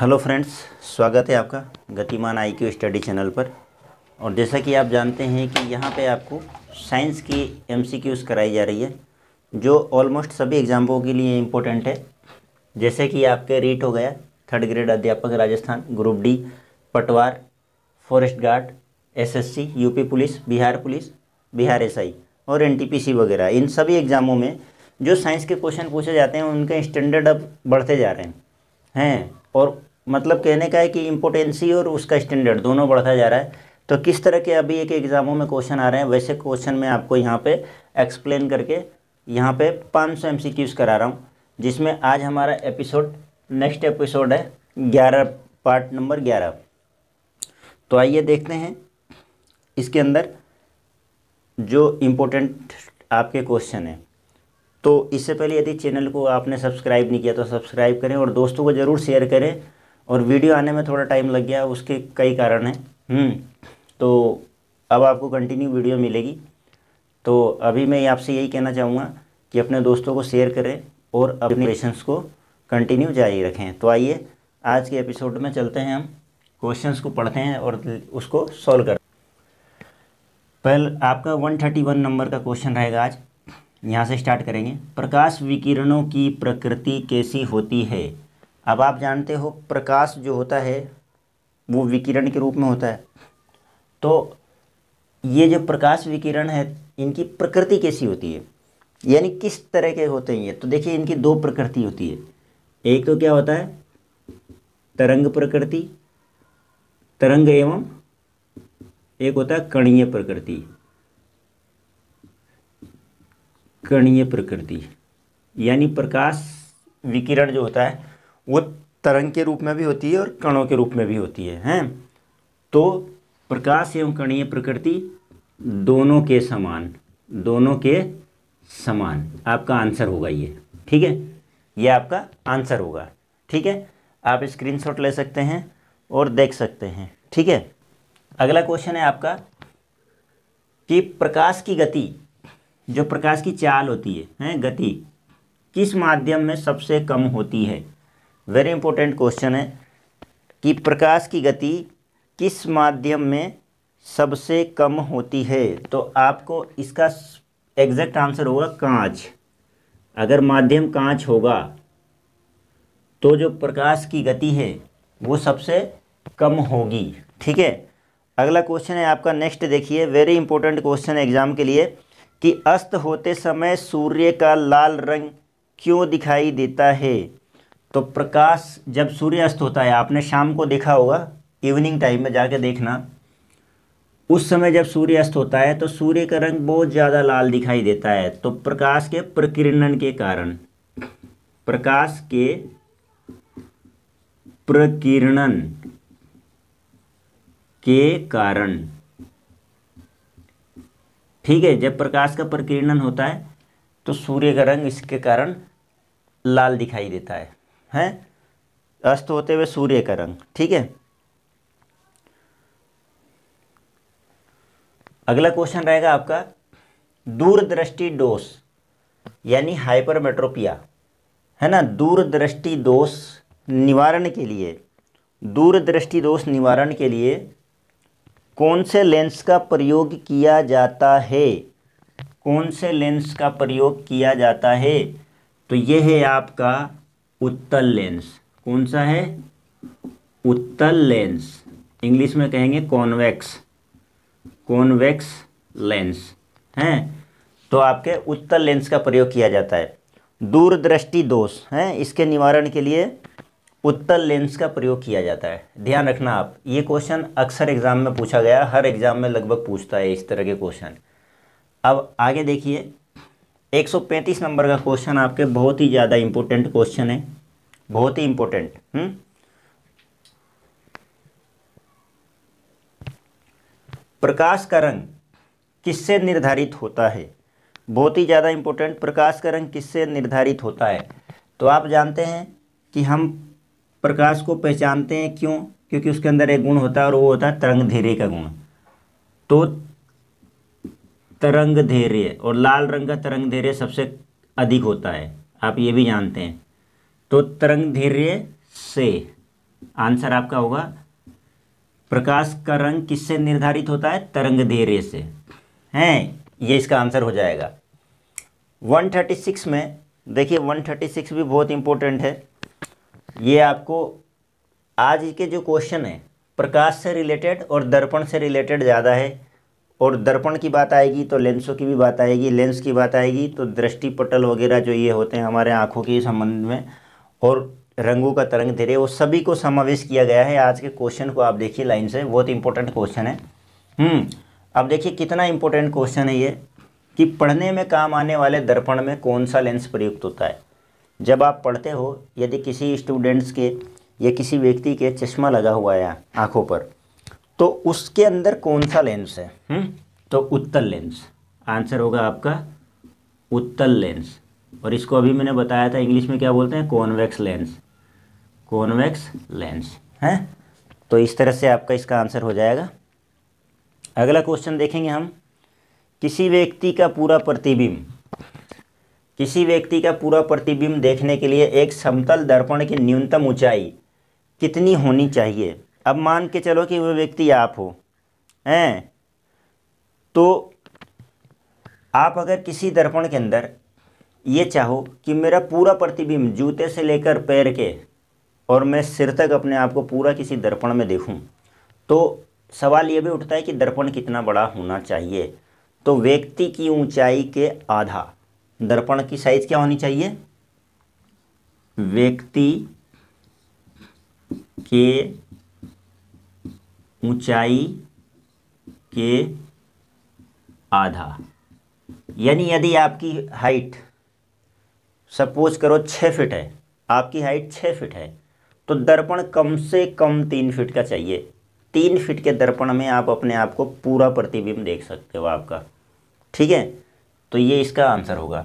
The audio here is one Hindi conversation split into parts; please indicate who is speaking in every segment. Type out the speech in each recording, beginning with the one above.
Speaker 1: हेलो फ्रेंड्स स्वागत है आपका गतिमान आई क्यू स्टडी चैनल पर और जैसा कि आप जानते हैं कि यहाँ पे आपको साइंस की एम सी क्यूज़ कराई जा रही है जो ऑलमोस्ट सभी एग्ज़ाम्पों के लिए इम्पोर्टेंट है जैसे कि आपके रीट हो गया थर्ड ग्रेड अध्यापक राजस्थान ग्रुप डी पटवार forest guard SSC UP police Bihar police Bihar SI और एनटीपीसी वगैरह इन सभी एग्ज़ामों में जो साइंस के क्वेश्चन पूछे जाते हैं उनके स्टैंडर्ड अब बढ़ते जा रहे हैं हैं और मतलब कहने का है कि इम्पोर्टेंसी और उसका स्टैंडर्ड दोनों बढ़ता जा रहा है तो किस तरह के अभी एक एग्ज़ामों में क्वेश्चन आ रहे हैं वैसे क्वेश्चन में आपको यहाँ पे एक्सप्लेन करके यहाँ पे 500 एमसीक्यूज करा रहा हूँ जिसमें आज हमारा एपिसोड नेक्स्ट एपिसोड है ग्यारह पार्ट नंबर ग्यारह तो आइए देखते हैं इसके अंदर जो इम्पोर्टेंट आपके क्वेश्चन हैं तो इससे पहले यदि चैनल को आपने सब्सक्राइब नहीं किया तो सब्सक्राइब करें और दोस्तों को ज़रूर शेयर करें और वीडियो आने में थोड़ा टाइम लग गया उसके कई कारण हैं हम्म, तो अब आपको कंटिन्यू वीडियो मिलेगी तो अभी मैं आपसे यही कहना चाहूँगा कि अपने दोस्तों को शेयर करें और अपने क्वेश्चंस को कंटिन्यू जारी रखें तो आइए आज के एपिसोड में चलते हैं हम क्वेश्चंस को पढ़ते हैं और उसको सॉल्व कर पहले आपका 131 नंबर का क्वेश्चन रहेगा आज यहाँ से स्टार्ट करेंगे प्रकाश विकिरणों की प्रकृति कैसी होती है अब आप जानते हो प्रकाश जो होता है वो विकिरण के रूप में होता है तो ये जो प्रकाश विकिरण है इनकी प्रकृति कैसी होती है यानी किस तरह के होते हैं ये तो देखिए इनकी दो प्रकृति होती है एक तो क्या होता है तरंग प्रकृति तरंग एवं एक होता है कणीय प्रकृति कणीय प्रकृति यानी प्रकाश विकिरण जो होता है वो तरंग के रूप में भी होती है और कणों के रूप में भी होती है हैं तो प्रकाश एवं कणीय प्रकृति दोनों के समान दोनों के समान आपका आंसर होगा ये ठीक है ये आपका आंसर होगा ठीक है आप स्क्रीनशॉट ले सकते हैं और देख सकते हैं ठीक है अगला क्वेश्चन है आपका कि प्रकाश की गति जो प्रकाश की चाल होती है हैं गति किस माध्यम में सबसे कम होती है वेरी इंपॉर्टेंट क्वेश्चन है कि प्रकाश की गति किस माध्यम में सबसे कम होती है तो आपको इसका एग्जैक्ट आंसर होगा कांच अगर माध्यम कांच होगा तो जो प्रकाश की गति है वो सबसे कम होगी ठीक है अगला क्वेश्चन है आपका नेक्स्ट देखिए वेरी इंपॉर्टेंट क्वेश्चन एग्जाम के लिए कि अस्त होते समय सूर्य का लाल रंग क्यों दिखाई देता है तो प्रकाश जब सूर्यास्त होता है आपने शाम को देखा होगा इवनिंग टाइम में जाके देखना उस समय जब सूर्यास्त होता है तो सूर्य का रंग बहुत ज़्यादा लाल दिखाई देता है तो प्रकाश के प्रकीर्णन के कारण प्रकाश के प्रकीर्णन के कारण ठीक है जब प्रकाश का प्रकीर्णन होता है तो सूर्य का रंग इसके कारण लाल दिखाई देता है हैं अस्त होते हुए सूर्य का रंग ठीक है अगला क्वेश्चन रहेगा आपका दूरदृष्टि दोष यानी हाइपरमेट्रोपिया है ना दूरदृष्टि दोष निवारण के लिए दूरदृष्टि दोष निवारण के लिए कौन से लेंस का प्रयोग किया जाता है कौन से लेंस का प्रयोग किया जाता है तो यह है आपका उत्तल लेंस कौन सा है उत्तल लेंस इंग्लिश में कहेंगे कॉन्वेक्स कॉन्वेक्स लेंस हैं तो आपके उत्तल लेंस का प्रयोग किया जाता है दूरदृष्टि दोष हैं इसके निवारण के लिए उत्तल लेंस का प्रयोग किया जाता है ध्यान रखना आप ये क्वेश्चन अक्सर एग्जाम में पूछा गया हर एग्जाम में लगभग पूछता है इस तरह के क्वेश्चन अब आगे देखिए 135 नंबर का क्वेश्चन आपके बहुत ही ज़्यादा इम्पोर्टेंट क्वेश्चन है बहुत ही इम्पोर्टेंट हम्म? प्रकाश का रंग किससे निर्धारित होता है बहुत ही ज़्यादा इम्पोर्टेंट प्रकाश का रंग किससे निर्धारित होता है तो आप जानते हैं कि हम प्रकाश को पहचानते हैं क्यों क्योंकि उसके अंदर एक गुण होता है और वो होता है तरंग धीरे का गुण तो तरंग धैर्य और लाल रंग का तरंग धैर्य सबसे अधिक होता है आप ये भी जानते हैं तो तरंग धैर्य से आंसर आपका होगा प्रकाश का रंग किससे निर्धारित होता है तरंग धैर्य से हैं ये इसका आंसर हो जाएगा 136 में देखिए 136 भी बहुत इम्पोर्टेंट है ये आपको आज के जो क्वेश्चन है प्रकाश से रिलेटेड और दर्पण से रिलेटेड ज़्यादा है और दर्पण की बात आएगी तो लेंसों की भी बात आएगी लेंस की बात आएगी तो दृष्टि पटल वगैरह जो ये होते हैं हमारे आँखों के संबंध में और रंगों का तरंग धीरे वो सभी को समावेश किया गया है आज के क्वेश्चन को आप देखिए लाइन से बहुत इंपॉर्टेंट क्वेश्चन है हम्म, अब देखिए कितना इंपॉर्टेंट क्वेश्चन है ये कि पढ़ने में काम आने वाले दर्पण में कौन सा लेंस प्रयुक्त होता है जब आप पढ़ते हो यदि किसी स्टूडेंट्स के या किसी व्यक्ति के चश्मा लगा हुआ है आँखों पर तो उसके अंदर कौन सा लेंस है हुँ? हम्म? तो उत्तल लेंस आंसर होगा आपका उत्तल लेंस और इसको अभी मैंने बताया था इंग्लिश में क्या बोलते हैं कॉन्वेक्स लेंस कॉन्वेक्स लेंस हैं तो इस तरह से आपका इसका आंसर हो जाएगा अगला क्वेश्चन देखेंगे हम किसी व्यक्ति का पूरा प्रतिबिंब किसी व्यक्ति का पूरा प्रतिबिंब देखने के लिए एक समतल दर्पण की न्यूनतम ऊंचाई कितनी होनी चाहिए अब मान के चलो कि वह व्यक्ति आप हो हैं तो आप अगर किसी दर्पण के अंदर ये चाहो कि मेरा पूरा प्रतिबिंब जूते से लेकर पैर के और मैं सिर तक अपने आप को पूरा किसी दर्पण में देखूं तो सवाल ये भी उठता है कि दर्पण कितना बड़ा होना चाहिए तो व्यक्ति की ऊंचाई के आधा दर्पण की साइज क्या होनी चाहिए व्यक्ति के ऊंचाई के आधा यानी यदि आपकी हाइट सपोज करो छः फिट है आपकी हाइट छः फिट है तो दर्पण कम से कम तीन फिट का चाहिए तीन फिट के दर्पण में आप अपने आप को पूरा प्रतिबिंब देख सकते हो आपका ठीक है तो ये इसका आंसर होगा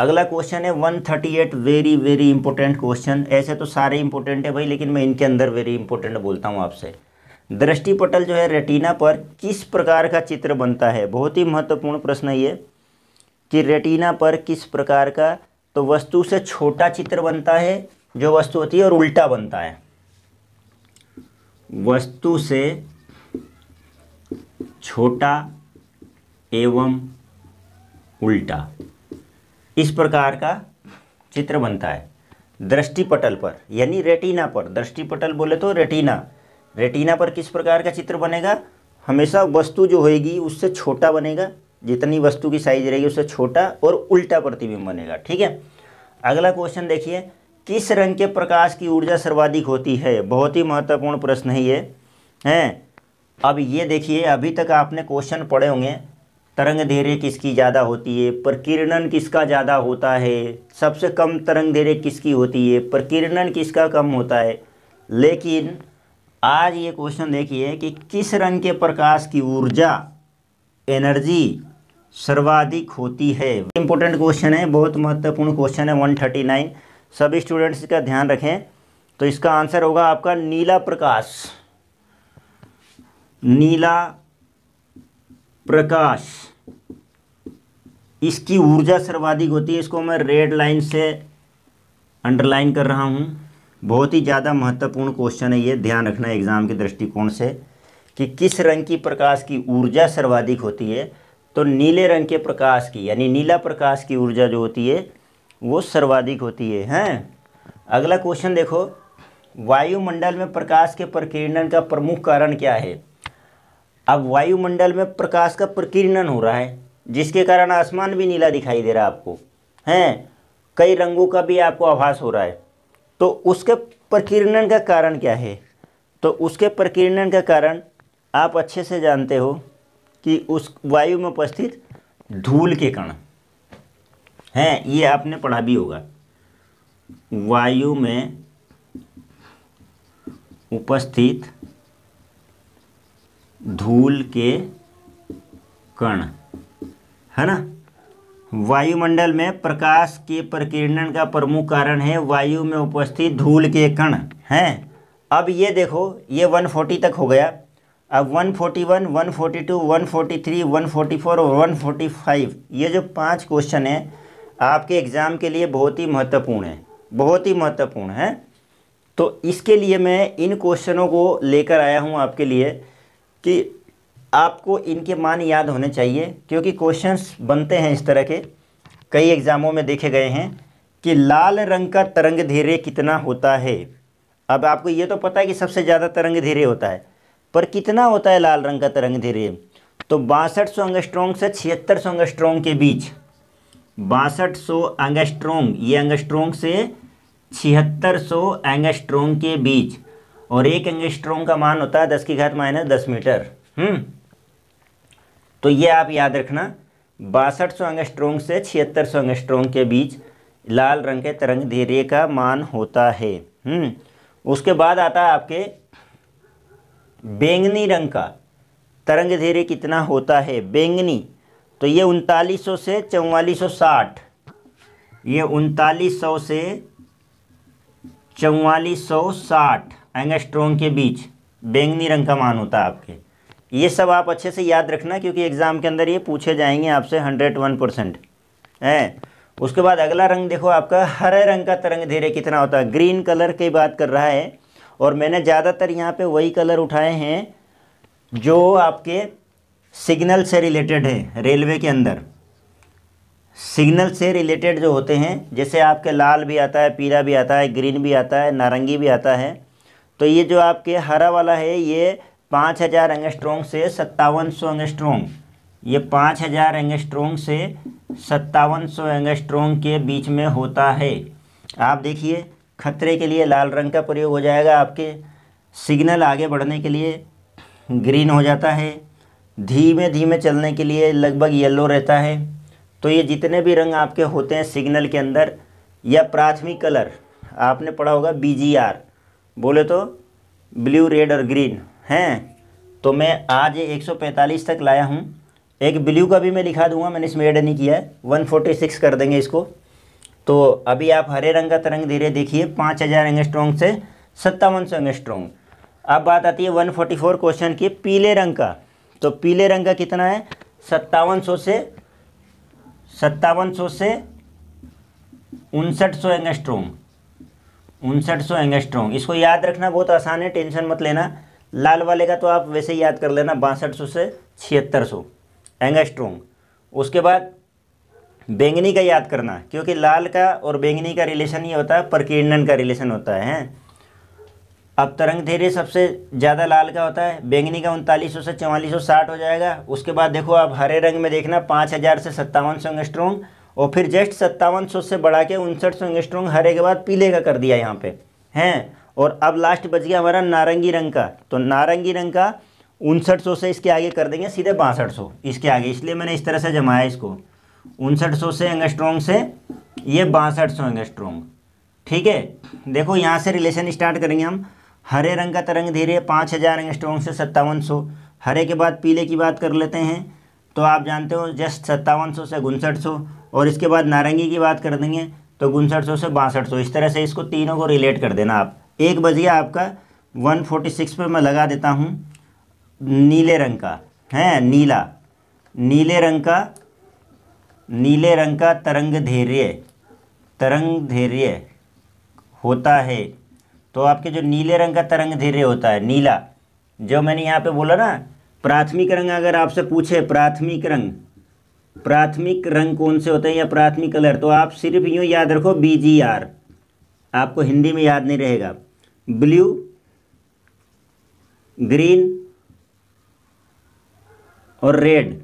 Speaker 1: अगला क्वेश्चन है one thirty eight very very important question ऐसे तो सारे इंपॉर्टेंट है भाई लेकिन मैं इनके अंदर वेरी इंपॉर्टेंट बोलता हूँ आपसे दृष्टिपटल जो है रेटिना पर किस प्रकार का चित्र बनता है बहुत ही महत्वपूर्ण प्रश्न ये कि रेटिना पर किस प्रकार का तो वस्तु से छोटा चित्र बनता है जो वस्तु होती है और उल्टा बनता है वस्तु से छोटा एवं उल्टा इस प्रकार का चित्र बनता है दृष्टिपटल पर यानी रेटिना पर दृष्टिपटल बोले तो रेटिना रेटिना पर किस प्रकार का चित्र बनेगा हमेशा वस्तु जो होगी उससे छोटा बनेगा जितनी वस्तु की साइज रहेगी उससे छोटा और उल्टा प्रतिबिंब बनेगा ठीक है अगला क्वेश्चन देखिए किस रंग के प्रकाश की ऊर्जा सर्वाधिक होती है बहुत ही महत्वपूर्ण प्रश्न है ये हैं अब ये देखिए अभी तक आपने क्वेश्चन पढ़े होंगे तरंग धैर्य किसकी ज़्यादा होती है प्रकीर्णन किसका ज़्यादा होता है सबसे कम तरंग धैर्य किसकी होती है प्रकीर्णन किसका कम होता है लेकिन आज ये क्वेश्चन देखिए कि किस रंग के प्रकाश की ऊर्जा एनर्जी सर्वाधिक होती है इंपॉर्टेंट क्वेश्चन है बहुत महत्वपूर्ण क्वेश्चन है वन थर्टी नाइन सब स्टूडेंट्स का ध्यान रखें तो इसका आंसर होगा आपका नीला प्रकाश नीला प्रकाश इसकी ऊर्जा सर्वाधिक होती है इसको मैं रेड लाइन से अंडरलाइन कर रहा हूँ बहुत ही ज़्यादा महत्वपूर्ण क्वेश्चन है ये ध्यान रखना एग्ज़ाम के दृष्टिकोण से कि किस रंग की प्रकाश की ऊर्जा सर्वाधिक होती है तो नीले रंग के प्रकाश की यानी नीला प्रकाश की ऊर्जा जो होती है वो सर्वाधिक होती है हैं अगला क्वेश्चन देखो वायुमंडल में प्रकाश के प्रकीर्णन का प्रमुख कारण क्या है अब वायुमंडल में प्रकाश का प्रकीर्णन हो रहा है जिसके कारण आसमान भी नीला दिखाई दे रहा है आपको हैं कई रंगों का भी आपको आभास हो रहा है तो उसके प्रकीर्णन का कारण क्या है तो उसके प्रकीर्णन का कारण आप अच्छे से जानते हो कि उस वायु में उपस्थित धूल के कण हैं ये आपने पढ़ा भी होगा वायु में उपस्थित धूल के कण है ना वायुमंडल में प्रकाश के प्रकीर्णन का प्रमुख कारण है वायु में उपस्थित धूल के कण हैं अब ये देखो ये 140 तक हो गया अब 141, 142, 143, 144 और 145 ये जो पांच क्वेश्चन हैं आपके एग्ज़ाम के लिए बहुत ही महत्वपूर्ण है बहुत ही महत्वपूर्ण है तो इसके लिए मैं इन क्वेश्चनों को लेकर आया हूँ आपके लिए कि आपको इनके मान याद होने चाहिए क्योंकि क्वेश्चंस बनते हैं इस तरह के कई एग्ज़ामों में देखे गए हैं कि लाल रंग का तरंग धीरे कितना होता है अब आपको ये तो पता है कि सबसे ज़्यादा तरंग धीरे होता है पर कितना होता है लाल रंग का तरंग धीरे तो बासठ सौ अंगस्ट्रोंग से छिहत्तर सौ अंगस्ट्रोंग के बीच बासठ सौ अंगस्ट्रोंग ये अंगस्ट्रोंग से छिहत्तर सौ एंगस्ट्रोंग के बीच और एक एंगस्ट्रोंग का मान होता है दस की घात माइनस दस मीटर हम्म तो ये आप याद रखना बासठ सौ अंगस्ट्रोंग से छिहत्तर सौ अंगस्ट्रोंग के बीच लाल रंग के तरंग धीरे का मान होता है हम्म, उसके बाद आता है आपके बैंगनी रंग का तरंग धीरे कितना होता है बैंगनी तो ये उनतालीस सौ से चौवालीस सौ साठ ये उनतालीस सौ से चौवालीस सौ साठ एंगस्ट्रोंग के बीच बैंगनी रंग का मान होता है आपके ये सब आप अच्छे से याद रखना क्योंकि एग्ज़ाम के अंदर ये पूछे जाएंगे आपसे हंड्रेड वन परसेंट है उसके बाद अगला रंग देखो आपका हरे रंग का तरंग धीरे कितना होता है ग्रीन कलर की बात कर रहा है और मैंने ज़्यादातर यहाँ पे वही कलर उठाए हैं जो आपके सिग्नल से रिलेटेड है रेलवे के अंदर सिग्नल से रिलेटेड जो होते हैं जैसे आपके लाल भी आता है पीला भी आता है ग्रीन भी आता है नारंगी भी आता है तो ये जो आपके हरा वाला है ये पाँच हज़ार एंगस्ट्रोंग से सत्तावन सौ एंगस्ट्रोंग ये पाँच हज़ार एंगस्ट्रोंग से सत्तावन सौ एंगस्ट्रोंग के बीच में होता है आप देखिए खतरे के लिए लाल रंग का प्रयोग हो जाएगा आपके सिग्नल आगे बढ़ने के लिए ग्रीन हो जाता है धीमे धीमे चलने के लिए लगभग येलो रहता है तो ये जितने भी रंग आपके होते हैं सिग्नल के अंदर या प्राथमिक कलर आपने पढ़ा होगा बी बोले तो ब्लू रेड और ग्रीन हैं तो मैं आज ये 145 तक लाया हूँ एक ब्लू का भी मैं लिखा दूंगा मैंने इसमें ऐड नहीं किया है 146 कर देंगे इसको तो अभी आप हरे रंग का तरंग धीरे देखिए पाँच हज़ार एंगस्ट्रोंग से सत्तावन सौ एंगस्ट्रोंग अब बात आती है 144 क्वेश्चन की पीले रंग का तो पीले रंग का कितना है सत्तावन सौ से सत्तावन सौ से उनसठ सौ एंगस्ट्रोंग उनसठ सौ एंगस्ट्रोंग इसको याद रखना बहुत आसान है टेंशन मत लेना लाल वाले का तो आप वैसे ही याद कर लेना बासठ सौ से छिहत्तर सौ एंगस्ट्रोंग उसके बाद बैंगनी का याद करना क्योंकि लाल का और बैंगनी का रिलेशन ये होता है प्रकीर्णन का रिलेशन होता है अब तरंग धैर्य सबसे ज़्यादा लाल का होता है बैंगनी का उनतालीस से चवालीस हो जाएगा उसके बाद देखो आप हरे रंग में देखना पाँच हज़ार से सत्तावन सौ एंगस्ट्रोंग और फिर जस्ट सत्तावन सौ से बढ़ा के उनसठ सौ एंगस्ट्रोंग हरे के बाद पीले का कर दिया यहाँ पे हैं और अब लास्ट बच गया हमारा नारंगी रंग का तो नारंगी रंग का उनसठ सौ से इसके आगे कर देंगे सीधे बासठ सौ इसके आगे इसलिए मैंने इस तरह से जमाया इसको उनसठ सौ से एंगस्ट्रोंग से ये बासठ सौ एंगस्ट्रोंग ठीक है देखो यहाँ से रिलेशन स्टार्ट करेंगे हम हरे रंग का तरंग धीरे पाँच हज़ार एंगस्ट्रोंग से सत्तावन सौ हरे के बाद पीले की बात कर लेते हैं तो आप जानते हो जस्ट सत्तावन सौ से उनसठ सौ और इसके बाद नारंगी की बात कर देंगे तो उनसठ सौ से बासठ सौ इस तरह से इसको तीनों को रिलेट कर देना आप एक बज गया आपका 146 पे मैं लगा देता हूँ नीले रंग का है नीला नीले रंग का नीले रंग का तरंग धैर्य तरंग धैर्य होता है तो आपके जो नीले रंग का तरंग धैर्य होता है नीला जो मैंने यहाँ पे बोला ना प्राथमिक रंग अगर आपसे पूछे प्राथमिक रंग प्राथमिक रंग कौन से होते हैं या प्राथमिक कलर तो आप सिर्फ यूँ याद रखो बी जी आर आपको हिंदी में याद नहीं रहेगा ब्लू ग्रीन और रेड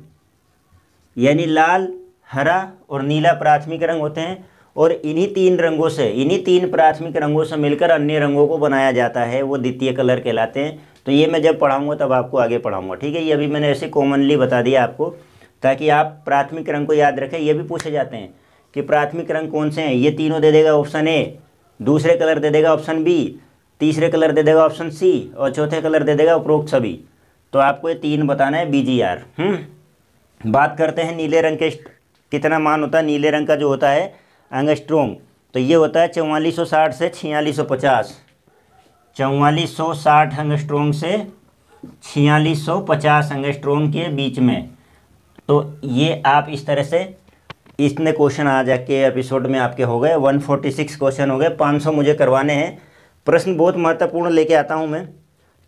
Speaker 1: यानी लाल हरा और नीला प्राथमिक रंग होते हैं और इन्हीं तीन रंगों से इन्हीं तीन प्राथमिक रंगों से मिलकर अन्य रंगों को बनाया जाता है वो द्वितीय कलर कहलाते हैं तो ये मैं जब पढ़ाऊंगा तब आपको आगे पढ़ाऊंगा ठीक है ये अभी मैंने ऐसे कॉमनली बता दिया आपको ताकि आप प्राथमिक रंग को याद रखें ये भी पूछे जाते हैं कि प्राथमिक रंग कौन से हैं ये तीनों दे देगा ऑप्शन ए दूसरे कलर दे देगा ऑप्शन बी तीसरे कलर दे देगा ऑप्शन सी और चौथे कलर दे देगा उपरोक्त सभी तो आपको ये तीन बताना है बी जी आर बात करते हैं नीले रंग के कितना मान होता है नीले रंग का जो होता है अंगस्ट्रोंग तो ये होता है चौवालीस सौ साठ से छियालीस सौ पचास चौवालीस सौ साठ एंगस्ट्रोंग से छियालीस सौ पचास एंगस्ट्रोंग के बीच में तो ये आप इस तरह से इसने क्वेश्चन आ जाके एपिसोड में आपके हो गए 146 क्वेश्चन हो गए 500 मुझे करवाने हैं प्रश्न बहुत महत्वपूर्ण लेके आता हूँ मैं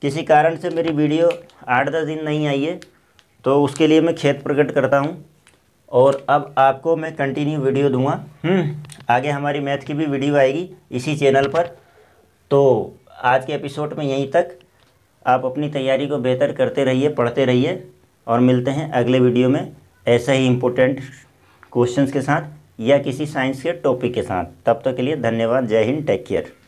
Speaker 1: किसी कारण से मेरी वीडियो आठ दस दिन नहीं आई है तो उसके लिए मैं खेत प्रकट करता हूँ और अब आपको मैं कंटिन्यू वीडियो दूंगा हम्म। आगे हमारी मैथ की भी वीडियो आएगी इसी चैनल पर तो आज के एपिसोड में यहीं तक आप अपनी तैयारी को बेहतर करते रहिए पढ़ते रहिए और मिलते हैं अगले वीडियो में ऐसे ही इम्पोर्टेंट क्वेश्चंस के साथ या किसी साइंस के टॉपिक के साथ तब तक तो के लिए धन्यवाद जय हिंद टेक केयर